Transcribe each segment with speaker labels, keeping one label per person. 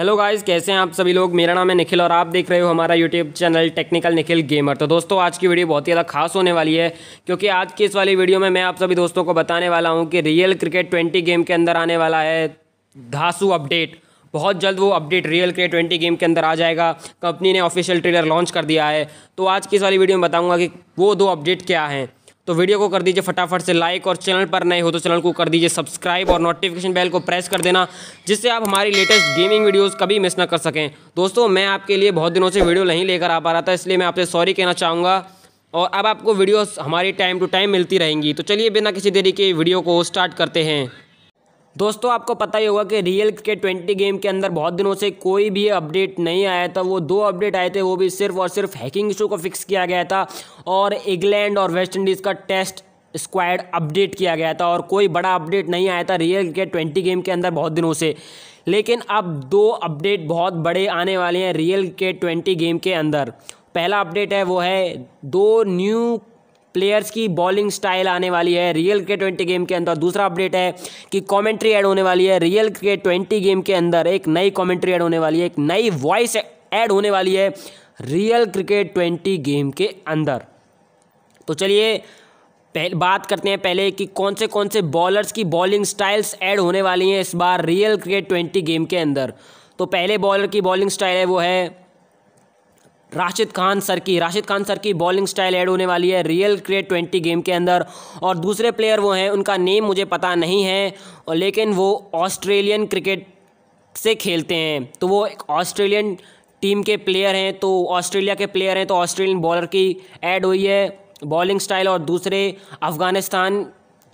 Speaker 1: hello guys कैसे हैं आप सभी लोग मेरा नाम है निखिल और आप देख रहे हो हमारा YouTube channel technical Nikhil gamer तो दोस्तों आज की वीडियो बहुत ही ज़्यादा खास होने वाली है क्योंकि आज की इस वाली वीडियो में मैं आप सभी दोस्तों को बताने वाला हूं कि रियल क्रिकेट ट्वेंटी गेम के अंदर आने वाला है धासू अपडेट बहुत जल्द वो update real cricket twenty game के अंदर आ जाएगा कंपनी ने ऑफिशियल ट्रेलर लॉन्च कर दिया है तो आज की इस वाली वीडियो में बताऊँगा कि वो दो अपडेट क्या हैं तो वीडियो को कर दीजिए फटाफट से लाइक और चैनल पर नए हो तो चैनल को कर दीजिए सब्सक्राइब और नोटिफिकेशन बेल को प्रेस कर देना जिससे आप हमारी लेटेस्ट गेमिंग वीडियोस कभी मिस ना कर सकें दोस्तों मैं आपके लिए बहुत दिनों से वीडियो नहीं लेकर आ पा रहा था इसलिए मैं आपसे सॉरी कहना चाहूँगा और अब आपको वीडियोस हमारी टाइम टू टाइम मिलती रहेंगी तो चलिए बिना किसी देरी के वीडियो को स्टार्ट करते हैं दोस्तों आपको पता ही होगा कि रियल के ट्वेंटी गेम के अंदर बहुत दिनों से कोई भी अपडेट नहीं आया था वो दो अपडेट आए थे वो भी सिर्फ और सिर्फ हैकिंग इशू को फिक्स किया गया था और इंग्लैंड और वेस्ट इंडीज़ का टेस्ट स्क्वाड अपडेट किया गया था और कोई बड़ा अपडेट नहीं आया था रियल के ट्वेंटी गेम के अंदर बहुत दिनों से लेकिन अब दो अपडेट बहुत बड़े आने वाले हैं रियल के ट्वेंटी गेम के अंदर पहला अपडेट है वो है दो न्यू प्लेयर्स की बॉलिंग स्टाइल आने वाली है रियल के ट्वेंटी गेम के अंदर दूसरा अपडेट है कि कमेंट्री ऐड होने वाली है रियल के ट्वेंटी गेम के अंदर एक नई कमेंट्री ऐड होने वाली है एक नई वॉइस ऐड होने वाली है रियल क्रिकेट ट्वेंटी गेम के अंदर तो चलिए पहले बात करते हैं पहले कि कौन से कौन से बॉलर्स की बॉलिंग स्टाइल्स ऐड होने वाली हैं इस बार रियल क्रिकेट ट्वेंटी गेम के अंदर तो पहले बॉलर की बॉलिंग स्टाइल है वो है राशिद खान सर की राशिद खान सर की बॉलिंग स्टाइल ऐड होने वाली है रियल क्रिएट ट्वेंटी गेम के अंदर और दूसरे प्लेयर वो हैं उनका नेम मुझे पता नहीं है और लेकिन वो ऑस्ट्रेलियन क्रिकेट से खेलते हैं तो वो एक ऑस्ट्रेलियन टीम के प्लेयर हैं तो ऑस्ट्रेलिया के प्लेयर हैं तो ऑस्ट्रेलियन बॉलर की ऐड हुई है बॉलिंग स्टाइल और दूसरे अफ़गानिस्तान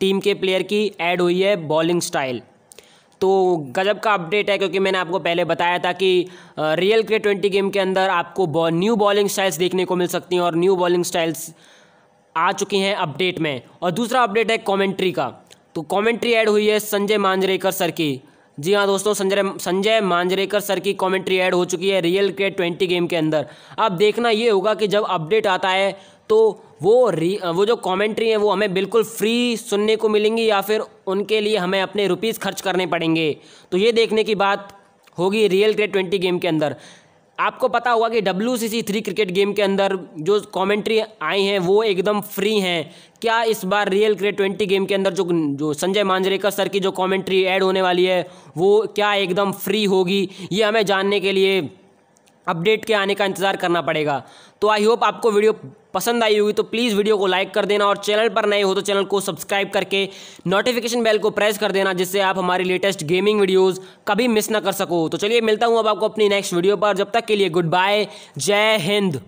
Speaker 1: टीम के प्लेयर की ऐड हुई है बॉलिंग स्टाइल तो गजब का अपडेट है क्योंकि मैंने आपको पहले बताया था कि रियल के ट्वेंटी गेम के अंदर आपको बॉ, न्यू बॉलिंग स्टाइल्स देखने को मिल सकती हैं और न्यू बॉलिंग स्टाइल्स आ चुकी हैं अपडेट में और दूसरा अपडेट है कॉमेंट्री का तो कॉमेंट्री ऐड हुई है संजय मांजरेकर सर की जी हाँ दोस्तों संजय संजय मांजरेकर सर की कमेंट्री ऐड हो चुकी है रियल के ट्वेंटी गेम के अंदर अब देखना ये होगा कि जब अपडेट आता है तो वो री वो जो कमेंट्री हैं वो हमें बिल्कुल फ्री सुनने को मिलेंगी या फिर उनके लिए हमें अपने रुपीज़ खर्च करने पड़ेंगे तो ये देखने की बात होगी रियल क्रिकेट ट्वेंटी गेम के अंदर आपको पता होगा कि W C C three cricket game के अंदर जो कमेंट्री आई हैं वो एकदम फ्री हैं क्या इस बार रियल क्रिकेट ट्वेंटी गेम के अंदर जो जो संजय मांजरेकर सर की जो कमेंट्री ऐड होने वाली है वो क्या एकदम फ्री होगी ये हमें जानने के लिए अपडेट के आने का इंतज़ार करना पड़ेगा तो आई होप आपको वीडियो पसंद आई होगी तो प्लीज़ वीडियो को लाइक कर देना और चैनल पर नए हो तो चैनल को सब्सक्राइब करके नोटिफिकेशन बेल को प्रेस कर देना जिससे आप हमारी लेटेस्ट गेमिंग वीडियोस कभी मिस ना कर सको तो चलिए मिलता हूँ अब आपको अपनी नेक्स्ट वीडियो पर जब तक के लिए गुड बाय जय हिंद